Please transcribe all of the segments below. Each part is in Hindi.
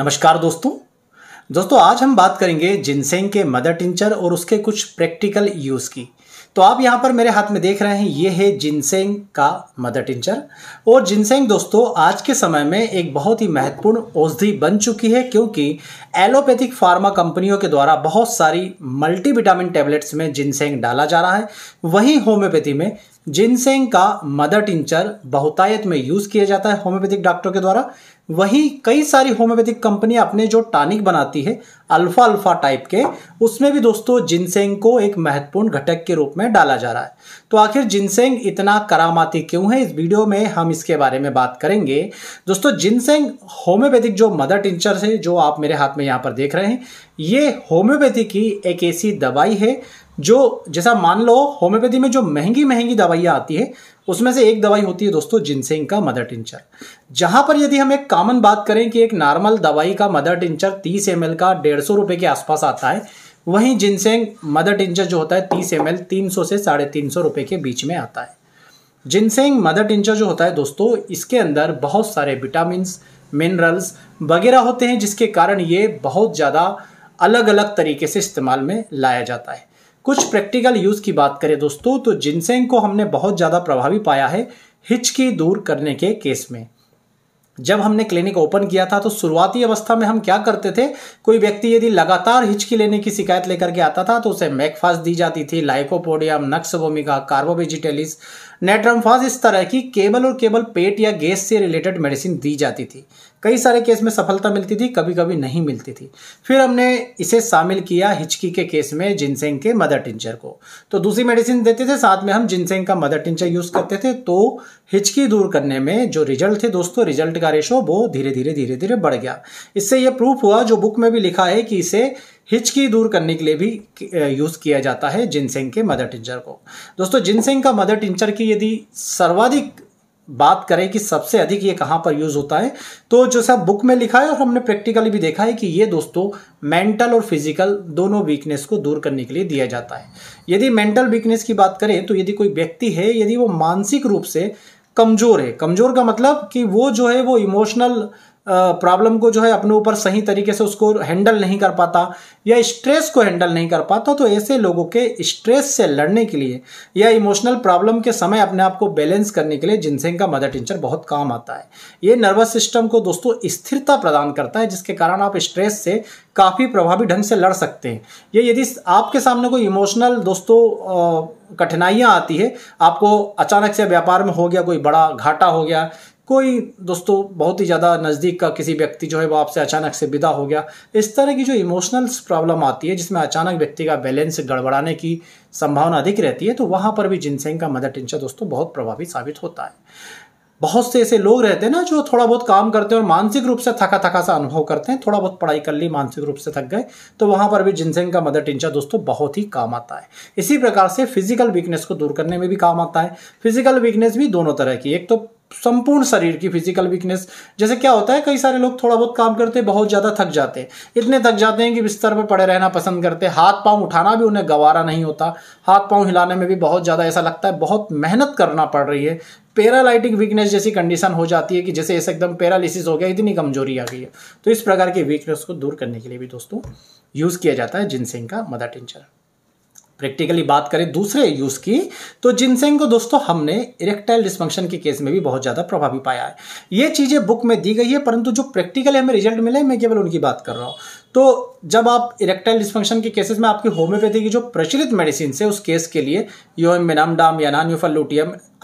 नमस्कार दोस्तों दोस्तों आज हम बात करेंगे जिनसेंग के मदर टिंचर और उसके कुछ प्रैक्टिकल यूज़ की तो आप यहाँ पर मेरे हाथ में देख रहे हैं ये है जिनसेंग का मदर टिंचर और जिनसेंग दोस्तों आज के समय में एक बहुत ही महत्वपूर्ण औषधि बन चुकी है क्योंकि एलोपैथिक फार्मा कंपनियों के द्वारा बहुत सारी मल्टीविटामिन टैबलेट्स में जिनसेंग डाला जा रहा है वहीं होम्योपैथी में जिनसेंग का मदर टिंचर बहुतायत में यूज़ किया जाता है होम्योपैथिक डॉक्टर के द्वारा वहीं कई सारी होम्योपैथिक कंपनियां अपने जो टॉनिक बनाती है अल्फा अल्फा टाइप के उसमें भी दोस्तों जिनसेंग को एक महत्वपूर्ण घटक के रूप में डाला जा रहा है तो आखिर जिनसेंग इतना करामाती क्यों है इस वीडियो में हम इसके बारे में बात करेंगे दोस्तों जिनसेंग होम्योपैथिक जो मदर टिंचर है जो आप मेरे हाथ में यहाँ पर देख रहे हैं ये होम्योपैथी की एक ऐसी दवाई है जो जैसा मान लो होम्योपैथी में जो महंगी महंगी दवाइयाँ आती है उसमें से एक दवाई होती है दोस्तों जिनसेंग का मदर टिंचर जहां पर यदि हम एक कॉमन बात करें कि एक नॉर्मल दवाई का मदर टिंचर तीस एम का डेढ़ सौ रुपये के आसपास आता है वहीं जिनसेंग मदर टिंचर जो होता है तीस एम एल तीन सौ से साढ़े तीन सौ रुपये के बीच में आता है जिनसेंग मदर टिंचर जो होता है दोस्तों इसके अंदर बहुत सारे विटामिन मिनरल्स वगैरह होते हैं जिसके कारण ये बहुत ज़्यादा अलग अलग तरीके से इस्तेमाल में लाया जाता है कुछ प्रैक्टिकल यूज़ की बात करें दोस्तों तो जिनसेंग को हमने बहुत ज़्यादा प्रभावी पाया है हिचकी दूर करने के केस में जब हमने क्लिनिक ओपन किया था तो शुरुआती अवस्था में हम क्या करते थे कोई व्यक्ति यदि लगातार हिचकी लेने की शिकायत लेकर के आता था तो उसे मैकफास्ट दी जाती थी लाइकोपोडियम नक्सवोमिका कार्बोवेजिटेलिस नेट्रम्फाज इस तरह की केवल और केवल पेट या गैस से रिलेटेड मेडिसिन दी जाती थी कई सारे केस में सफलता मिलती थी कभी कभी नहीं मिलती थी फिर हमने इसे शामिल किया हिचकी के केस में जिनसेंग के मदर टिंचर को तो दूसरी मेडिसिन देते थे साथ में हम जिनसेंग का मदर टिंचर यूज़ करते थे तो हिचकी दूर करने में जो रिजल्ट थे दोस्तों रिजल्ट का रेशो वो धीरे धीरे धीरे धीरे बढ़ गया इससे ये प्रूफ हुआ जो बुक में भी लिखा है कि इसे हिचकी दूर करने के लिए भी यूज़ किया जाता है जिनसेंग के मदर टिंचर को दोस्तों जिनसेंग का मदर टिंचर की यदि सर्वाधिक बात करें कि सबसे अधिक ये कहाँ पर यूज़ होता है तो जो सब बुक में लिखा है और हमने प्रैक्टिकली भी देखा है कि ये दोस्तों मेंटल और फिजिकल दोनों वीकनेस को दूर करने के लिए दिया जाता है यदि मेंटल वीकनेस की बात करें तो यदि कोई व्यक्ति है यदि वो मानसिक रूप से कमज़ोर है कमज़ोर का मतलब कि वो जो है वो इमोशनल प्रॉब्लम को जो है अपने ऊपर सही तरीके से उसको हैंडल नहीं कर पाता या स्ट्रेस को हैंडल नहीं कर पाता तो ऐसे लोगों के स्ट्रेस से लड़ने के लिए या इमोशनल प्रॉब्लम के समय अपने आप को बैलेंस करने के लिए जिनसेंग का मदर टिंचर बहुत काम आता है ये नर्वस सिस्टम को दोस्तों स्थिरता प्रदान करता है जिसके कारण आप स्ट्रेस से काफ़ी प्रभावी ढंग से लड़ सकते हैं ये यदि आपके सामने कोई इमोशनल दोस्तों कठिनाइयाँ आती है आपको अचानक से व्यापार में हो गया कोई बड़ा घाटा हो गया कोई दोस्तों बहुत ही ज़्यादा नज़दीक का किसी व्यक्ति जो है वो आपसे अचानक से विदा हो गया इस तरह की जो इमोशनल प्रॉब्लम आती है जिसमें अचानक व्यक्ति का बैलेंस गड़बड़ाने की संभावना अधिक रहती है तो वहाँ पर भी जिनसेंग का मदर टिंचर दोस्तों बहुत प्रभावी साबित होता है बहुत से ऐसे लोग रहते हैं ना जो थोड़ा बहुत काम करते हैं और मानसिक रूप से थका थका सा अनुभव करते हैं थोड़ा बहुत पढ़ाई कर ली मानसिक रूप से थक गए तो वहाँ पर भी जिनसेंग का मदर टिंचा दोस्तों बहुत ही काम आता है इसी प्रकार से फिजिकल वीकनेस को दूर करने में भी काम आता है फिजिकल वीकनेस भी दोनों तरह की एक तो संपूर्ण शरीर की फिजिकल वीकनेस जैसे क्या होता है कई सारे लोग थोड़ा बहुत काम करते हैं बहुत ज़्यादा थक जाते हैं इतने थक जाते हैं कि बिस्तर पर पड़े रहना पसंद करते हैं हाथ पांव उठाना भी उन्हें गवारा नहीं होता हाथ पांव हिलाने में भी बहुत ज़्यादा ऐसा लगता है बहुत मेहनत करना पड़ रही है पैरालाइटिक वीकनेस जैसी कंडीशन हो जाती है कि जैसे ऐसे एकदम पैरालिसिस हो गया इतनी कमजोरी आ गई है तो इस प्रकार की वीकनेस को दूर करने के लिए भी दोस्तों यूज़ किया जाता है जिनसेंग का मदर टिंचर प्रैक्टिकली बात करें दूसरे यूज़ की तो जिनसेंग को दोस्तों हमने इरेक्टाइल डिस्फंक्शन के केस में भी बहुत ज़्यादा प्रभावी पाया है ये चीज़ें बुक में दी गई है परंतु जो प्रैक्टिकली हमें रिजल्ट मिले मैं केवल उनकी बात कर रहा हूं तो जब आप इरेक्टाइल डिस्फंक्शन के केसेस में आपकी होम्योपैथी की जो प्रचलित मेडिसिन है उस केस के लिए योम मिनामडाम यानान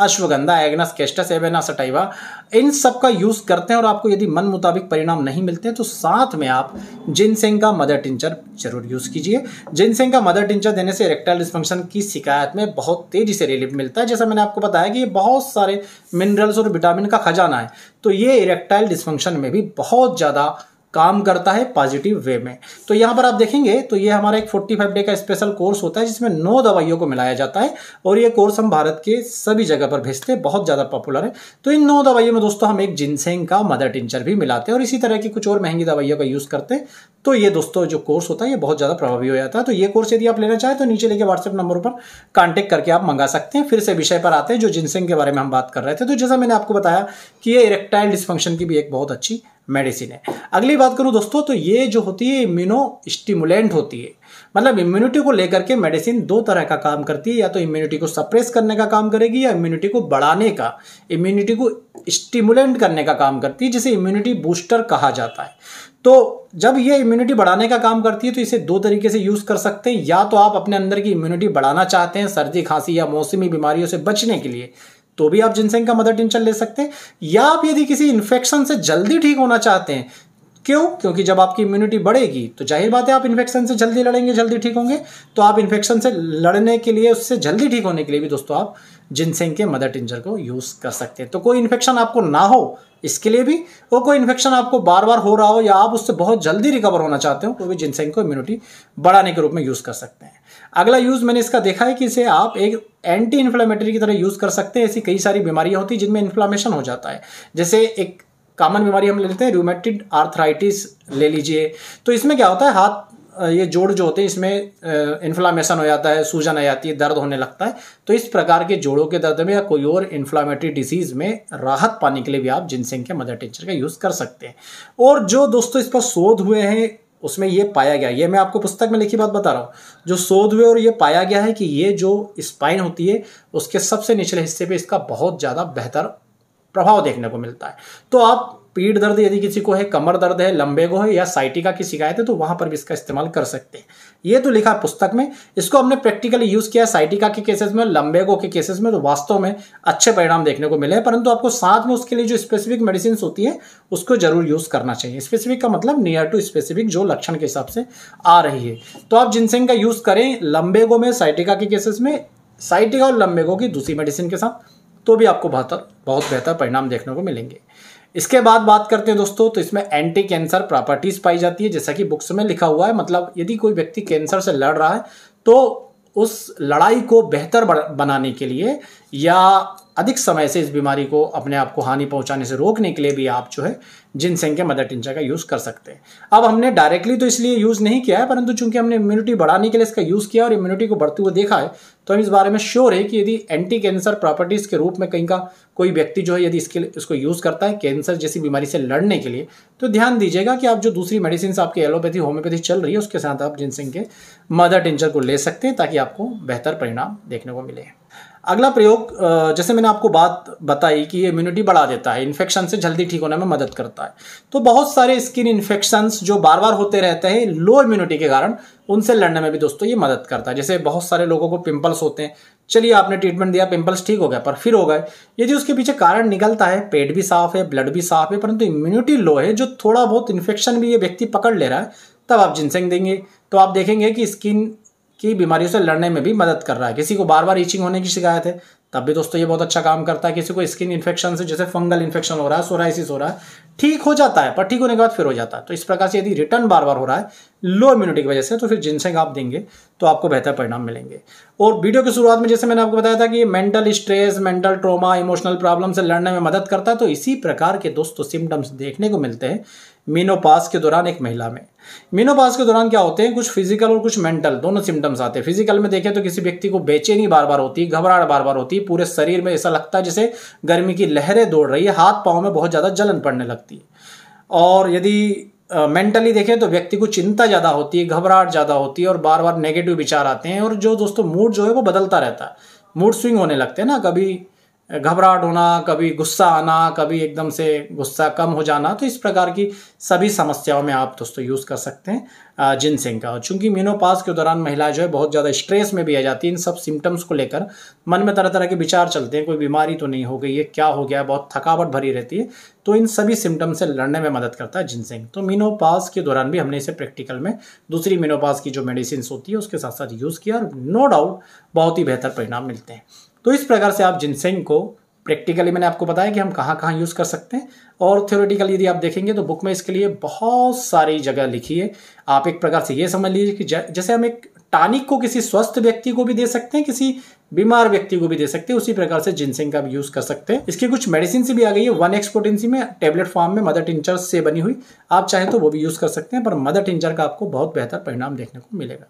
ashwagandha agnus castus avena sativa इन सब का यूज़ करते हैं और आपको यदि मन मुताबिक परिणाम नहीं मिलते हैं तो साथ में आप जिनसेंग का मदर टिंचर जरूर यूज़ कीजिए जिनसेंग का मदर टिंचर देने से इरेक्टाइल डिस्फंक्शन की शिकायत में बहुत तेज़ी से रिलीफ मिलता है जैसा मैंने आपको बताया कि ये बहुत सारे मिनरल्स और विटामिन का खजाना है तो ये इरेक्टाइल डिस्फंक्शन में भी बहुत ज़्यादा काम करता है पॉजिटिव वे में तो यहाँ पर आप देखेंगे तो ये हमारा एक 45 डे का स्पेशल कोर्स होता है जिसमें नौ दवाइयों को मिलाया जाता है और ये कोर्स हम भारत के सभी जगह पर भेजते हैं बहुत ज़्यादा पॉपुलर है तो इन नौ दवाइयों में दोस्तों हम एक जिनसेंग का मदर टिंचर भी मिलाते हैं और इसी तरह की कुछ और महंगी दवाइयों का यूज़ करते हैं तो ये दोस्तों जो कोर्स होता है ये बहुत ज़्यादा प्रभावी हो जाता है तो ये कोर्स यदि आप लेना चाहें तो नीचे लेके व्हाट्सएप नंबर पर कॉन्टेक्ट करके आप मंगा सकते हैं फिर से विषय पर आते हैं जो जिनसेंग के बारे में हम बात कर रहे थे तो जैसा मैंने आपको बताया कि ये इरेक्टाइल डिस्फंक्शन की भी एक बहुत अच्छी मेडिसिन है अगली बात करूँ दोस्तों तो ये जो होती है इम्यूनो स्टिमुलेंट होती है मतलब इम्यूनिटी को लेकर के मेडिसिन दो तरह का काम करती है या तो इम्यूनिटी को सप्रेस करने का काम करेगी या इम्यूनिटी को बढ़ाने का इम्यूनिटी को स्टिमुलेंट करने का काम करती है जिसे इम्यूनिटी बूस्टर कहा जाता है तो जब ये इम्यूनिटी बढ़ाने का काम करती है तो इसे दो तरीके से यूज़ कर सकते हैं या तो आप अपने अंदर की इम्यूनिटी बढ़ाना चाहते हैं सर्दी खांसी या मौसमी बीमारियों से बचने के लिए तो भी आप जिनसेंग का मदर टिंचर ले सकते हैं या आप यदि किसी इन्फेक्शन से जल्दी ठीक होना चाहते हैं क्यों क्योंकि जब आपकी इम्यूनिटी बढ़ेगी तो जाहिर बात है आप इन्फेक्शन से जल्दी लड़ेंगे जल्दी ठीक होंगे तो आप इन्फेक्शन से लड़ने के लिए उससे जल्दी ठीक होने के लिए भी दोस्तों आप जिनसेंग के मदर टिंजर को यूज़ कर सकते हैं तो कोई इन्फेक्शन आपको ना हो इसके लिए भी और कोई इन्फेक्शन आपको बार बार हो रहा हो या आप उससे बहुत जल्दी रिकवर होना चाहते हो तो भी जिनसेंग को इम्यूनिटी बढ़ाने के रूप में यूज़ कर सकते हैं अगला यूज़ मैंने इसका देखा है कि इसे आप एक एंटी इन्फ्लामेटरी की तरह यूज़ कर सकते हैं ऐसी कई सारी बीमारियां होती हैं जिनमें इन्फ्लामेशन हो जाता है जैसे एक कामन बीमारी हम ले लेते हैं रूमेटिड आर्थराइटिस ले लीजिए तो इसमें क्या होता है हाथ ये जोड़ जो होते हैं इसमें इन्फ्लामेशन हो जाता है सूजन आ जाती है दर्द होने लगता है तो इस प्रकार के जोड़ों के दर्द में या कोई और इन्फ्लामेटरी डिजीज में राहत पाने के लिए भी आप जिनसेंग के मदर टेंचर का यूज़ कर सकते हैं और जो दोस्तों इस पर शोध हुए हैं उसमें ये पाया गया ये मैं आपको पुस्तक में लिखी बात बता रहा हूँ जो शोध हुए और ये पाया गया है कि ये जो स्पाइन होती है उसके सबसे निचले हिस्से पे इसका बहुत ज़्यादा बेहतर प्रभाव देखने को मिलता है तो आप पीठ दर्द यदि किसी को है कमर दर्द है लंबे को है या साइटिका की शिकायत है तो वहां पर भी इसका इस्तेमाल कर सकते हैं ये तो लिखा पुस्तक में इसको हमने प्रैक्टिकली यूज किया साइटिका के केसेस में लंबेगो के केसेस में तो वास्तव में अच्छे परिणाम देखने को मिले हैं परंतु आपको साथ में उसके लिए जो स्पेसिफिक मेडिसिन होती है उसको जरूर यूज करना चाहिए स्पेसिफिक का मतलब नियर टू स्पेसिफिक जो लक्षण के हिसाब से आ रही है तो आप जिनसेंग का यूज करें लंबेगो में साइटिका के केसेस में साइटिका और लंबेगो की दूसरी मेडिसिन के साथ तो भी आपको बेहतर बहुत बेहतर परिणाम देखने को मिलेंगे इसके बाद बात करते हैं दोस्तों तो इसमें एंटी कैंसर प्रॉपर्टीज पाई जाती है जैसा कि बुक्स में लिखा हुआ है मतलब यदि कोई व्यक्ति कैंसर से लड़ रहा है तो उस लड़ाई को बेहतर बनाने के लिए या अधिक समय से इस बीमारी को अपने आप को हानि पहुंचाने से रोकने के लिए भी आप जो है जिनसेंग के मदर टिंचा का यूज़ कर सकते हैं अब हमने डायरेक्टली तो इसलिए यूज़ नहीं किया है परंतु चूंकि हमने इम्यूनिटी बढ़ाने के लिए इसका यूज़ किया और इम्यूनिटी को बढ़ते हुए देखा है तो हम इस बारे में श्योर है कि यदि एंटी कैंसर प्रॉपर्टीज़ के रूप में कहीं का कोई व्यक्ति जो है यदि इसके इसको यूज़ करता है कैंसर जैसी बीमारी से लड़ने के लिए तो ध्यान दीजिएगा कि आप जो दूसरी मेडिसिन आपकी एलोपैथी होम्योपैथी चल रही है उसके साथ आप जिनसेंग के मदर टिंचर को ले सकते हैं ताकि आपको बेहतर परिणाम देखने को मिले अगला प्रयोग जैसे मैंने आपको बात बताई कि ये इम्यूनिटी बढ़ा देता है इन्फेक्शन से जल्दी ठीक होने में मदद करता है तो बहुत सारे स्किन इन्फेक्शन जो बार बार होते रहते हैं लो इम्यूनिटी के कारण उनसे लड़ने में भी दोस्तों ये मदद करता है जैसे बहुत सारे लोगों को पिंपल्स होते हैं चलिए आपने ट्रीटमेंट दिया पिंपल्स ठीक हो गए पर फिर हो गए यदि उसके पीछे कारण निकलता है पेट भी साफ है ब्लड भी साफ है परंतु इम्यूनिटी लो है जो थोड़ा बहुत इन्फेक्शन भी ये व्यक्ति पकड़ ले रहा है तब आप जिनसेंग देंगे तो आप देखेंगे कि स्किन कि बीमारियों से लड़ने में भी मदद कर रहा है किसी को बार बार ईचिंग होने की शिकायत है तब भी दोस्तों ये बहुत अच्छा काम करता है किसी को स्किन इन्फेक्शन से जैसे फंगल इन्फेक्शन हो रहा है सोराइसिस हो रहा है ठीक हो जाता है पर ठीक होने के बाद फिर हो जाता है तो इस प्रकार से यदि रिटर्न बार बार हो रहा है लो इम्यूनिटी की वजह से तो फिर जिनसेंग आप देंगे तो आपको बेहतर परिणाम मिलेंगे और वीडियो की शुरुआत में जैसे मैंने आपको बताया था कि mental stress mental trauma emotional problem से लड़ने में मदद करता है तो इसी प्रकार के दोस्तों सिम्टम्स देखने को मिलते हैं मीनोपास के दौरान एक महिला में मीनोपास के दौरान क्या होते हैं कुछ फिजिकल और कुछ मेंटल दोनों सिम्टम्स आते हैं फिजिकल में देखें तो किसी व्यक्ति को बेचैनी बार बार होती है घबराहट बार बार होती है पूरे शरीर में ऐसा लगता है जैसे गर्मी की लहरें दौड़ रही है हाथ पाँव में बहुत ज़्यादा जलन पड़ने लगती है और यदि मेंटली देखें तो व्यक्ति को चिंता ज़्यादा होती है घबराहट ज़्यादा होती है और बार बार नेगेटिव विचार आते हैं और जो दोस्तों मूड जो है वो बदलता रहता है मूड स्विंग होने लगते हैं ना कभी घबराहट होना कभी गुस्सा आना कभी एकदम से गुस्सा कम हो जाना तो इस प्रकार की सभी समस्याओं में आप दोस्तों यूज़ कर सकते हैं जिनसेंग का चूंकि मीनोपास के दौरान महिला जो है बहुत ज़्यादा स्ट्रेस में भी आ जाती है इन सब सिम्टम्स को लेकर मन में तरह तरह के विचार चलते हैं कोई बीमारी तो नहीं हो गई है क्या हो गया है बहुत थकावट भरी रहती है तो इन सभी सिम्टम्स से लड़ने में मदद करता है जिनसेंग तो मीनोपास के दौरान भी हमने इसे प्रैक्टिकल में दूसरी मीनोपास की जो मेडिसिन होती है उसके साथ साथ यूज़ किया और नो डाउट बहुत ही बेहतर परिणाम मिलते हैं तो इस प्रकार से आप जिनसेंग को प्रैक्टिकली मैंने आपको बताया कि हम कहाँ कहाँ यूज़ कर सकते हैं और थ्योरेटिकली यदि आप देखेंगे तो बुक में इसके लिए बहुत सारी जगह लिखी है आप एक प्रकार से ये समझ लीजिए कि जैसे हम एक टानिक को किसी स्वस्थ व्यक्ति को भी दे सकते हैं किसी बीमार व्यक्ति को भी दे सकते हैं उसी प्रकार से जिनसिंग का भी यूज कर सकते हैं इसके कुछ मेडिसिन भी आ गई है वन एक्सपोटेंसी में टेबलेट फॉर्म में मदर टिंचर से बनी हुई आप चाहें तो वो भी यूज कर सकते हैं पर मदर टिंचर का आपको बहुत बेहतर परिणाम देखने को मिलेगा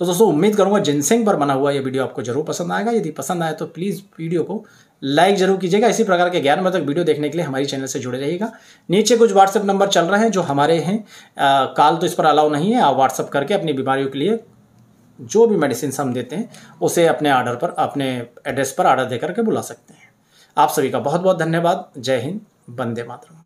तो दोस्तों उम्मीद करूँगा जिनसेंग पर बना हुआ यह वीडियो आपको जरूर पसंद आएगा यदि पसंद आए तो प्लीज़ वीडियो को लाइक जरूर कीजिएगा इसी प्रकार के ज्ञान मतलब वीडियो देखने के लिए हमारी चैनल से जुड़े रहिएगा नीचे कुछ व्हाट्सअप नंबर चल रहे हैं जो हमारे हैं आ, काल तो इस पर अलाउ नहीं है आप व्हाट्सअप करके अपनी बीमारियों के लिए जो भी मेडिसिन हम देते हैं उसे अपने ऑर्डर पर अपने एड्रेस पर ऑर्डर दे करके बुला सकते हैं आप सभी का बहुत बहुत धन्यवाद जय हिंद वंदे मातरम